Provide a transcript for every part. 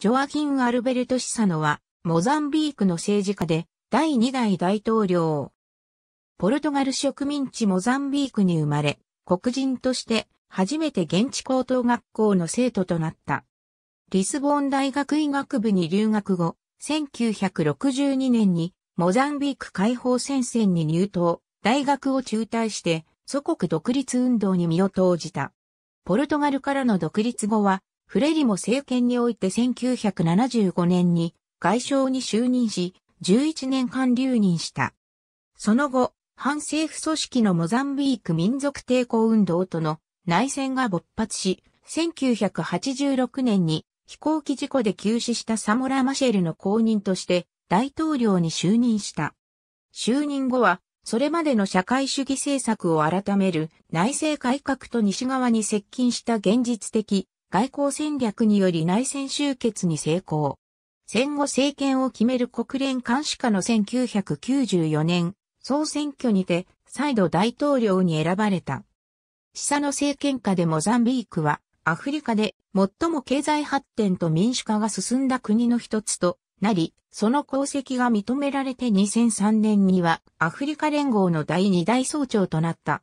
ジョアヒン・アルベルト・シサノは、モザンビークの政治家で、第2代大統領。ポルトガル植民地モザンビークに生まれ、黒人として初めて現地高等学校の生徒となった。リスボン大学医学部に留学後、1962年にモザンビーク解放戦線に入党、大学を中退して祖国独立運動に身を投じた。ポルトガルからの独立後はフレリも政権において1975年に外相に就任し、11年間留任した。その後、反政府組織のモザンビーク民族抵抗運動との内戦が勃発し、1986年に飛行機事故で急死したサモラ・マシェルの後任として大統領に就任した。就任後は、それまでの社会主義政策を改める内政改革と西側に接近した現実的外交戦略により内戦終結に成功。戦後政権を決める国連監視下の1994年、総選挙にて再度大統領に選ばれた。下の政権下でモザンビークはアフリカで最も経済発展と民主化が進んだ国の一つとなり、その功績が認められて2003年にはアフリカ連合の第二大総長となった。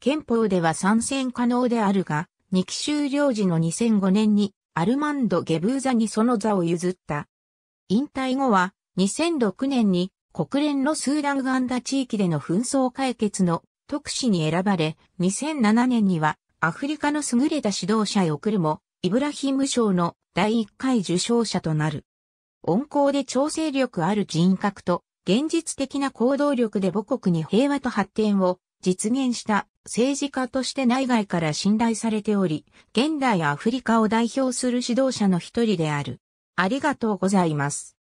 憲法では参戦可能であるが、日記修領時の2005年にアルマンド・ゲブーザにその座を譲った。引退後は2006年に国連のスーダンガンダ地域での紛争解決の特使に選ばれ、2007年にはアフリカの優れた指導者へ送るも、イブラヒム賞の第1回受賞者となる。温厚で調整力ある人格と現実的な行動力で母国に平和と発展を実現した政治家として内外から信頼されており、現代アフリカを代表する指導者の一人である。ありがとうございます。